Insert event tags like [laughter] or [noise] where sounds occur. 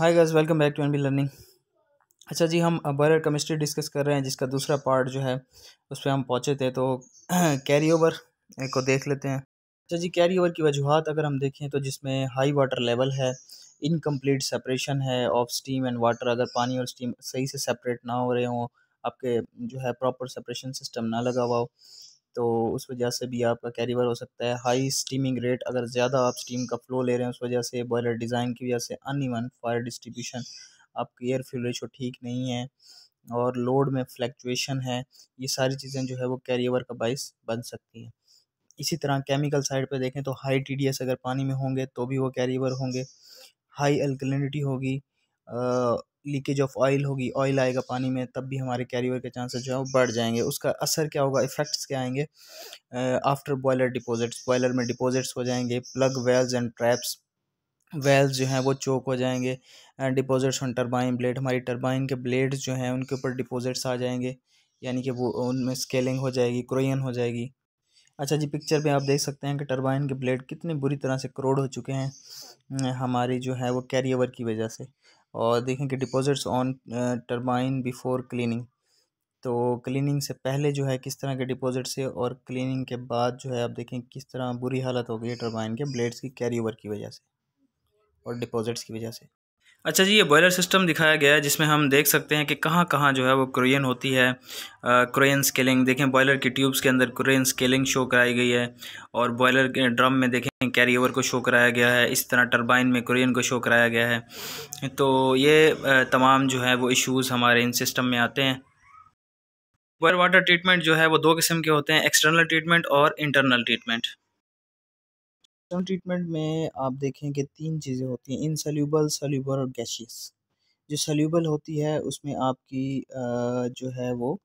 hi girls welcome back to N B learning अच्छा जी हम बर्र केमिस्ट्री डिस्कस कर रहे हैं जिसका दूसरा पार्ट जो है उस पर हम पहुँचे थे तो कैरी [clears throat] ओवर को देख लेते हैं अच्छा जी कैरी ओवर की वजूहत अगर हम देखें तो जिसमें हाई वाटर लेवल है इनकम्प्लीट सेपरेशन है ऑफ स्टीम एंड वाटर अगर पानी और स्टीम सही से सेपरेट ना हो रहे हों आपके जो है प्रॉपर सेपरेशन सिस्टम ना लगा हुआ हो तो उस वजह से भी आपका कैरीवर हो सकता है हाई स्टीमिंग रेट अगर ज़्यादा आप स्टीम का फ्लो ले रहे हैं उस वजह से बॉयलर डिज़ाइन की वजह से अनइवन फायर डिस्ट्रीब्यूशन आपकी एयर फ्यूल रेशो ठीक नहीं है और लोड में फ्लैक्चुएशन है ये सारी चीज़ें जो है वो कैरी ओवर का बाइस बन सकती हैं इसी तरह केमिकल साइड पर देखें तो हाई टी अगर पानी में होंगे तो भी वो कैरी ओवर होंगे हाई अल्कलिनिटी होगी लीकेज ऑफ ऑयल होगी ऑयल आएगा पानी में तब भी हमारे कैरियर के चांसेस जो है वो बढ़ जाएंगे उसका असर क्या होगा इफेक्ट्स क्या आएंगे आफ्टर बॉयलर डिपॉजिट्स बॉयलर में डिपॉजिट्स हो जाएंगे plug wells and traps wells जो हैं वो चोक हो जाएंगे डिपॉजिट्स ऑन टर्बाइन ब्लेड हमारी टर्बाइन के ब्लेड्स जो हैं उनके ऊपर डिपॉजिट्स आ जाएंगे यानी कि वो उनमें स्केलिंग हो जाएगी क्रोइन हो जाएगी अच्छा जी पिक्चर में आप देख सकते हैं कि टर्बाइन के ब्लेड कितने बुरी तरह से करोड़ हो चुके हैं हमारी जो है वो कैरी ओवर की वजह से और देखें कि deposits on turbine before cleaning तो क्लीनिंग से पहले जो है किस तरह के डिपॉजिट से और क्लीनिंग के बाद जो है आप देखें किस तरह बुरी हालत हो गई है टर्बाइन के ब्लेड्स की कैरी ओवर की वजह से और डिपॉजिट्स की वजह से अच्छा जी ये बॉयलर सिस्टम दिखाया गया है जिसमें हम देख सकते हैं कि कहाँ कहाँ जो है वो क्रोयन होती है क्रोयन स्केलिंग देखें बॉयलर की ट्यूब्स के अंदर क्रोयन स्केलिंग शो कराई गई है और बॉयलर के ड्रम में देखें कैरी ओवर को शो कराया गया है इस तरह टरबाइन में क्रोयन को शो कराया गया है तो ये तमाम जो है वो इशूज़ हमारे इन सिस्टम में आते हैं बॉयल वाटर ट्रीटमेंट जो है वो दो किस्म के होते हैं एक्सटर्नल ट्रीटमेंट और इंटरनल ट्रीटमेंट नेचुरल ट्रीटमेंट में आप देखें कि तीन चीज़ें होती हैं इनसल्यूबल सल्यूबल और गैशियस जो सल्यूबल होती है उसमें आपकी जो है वो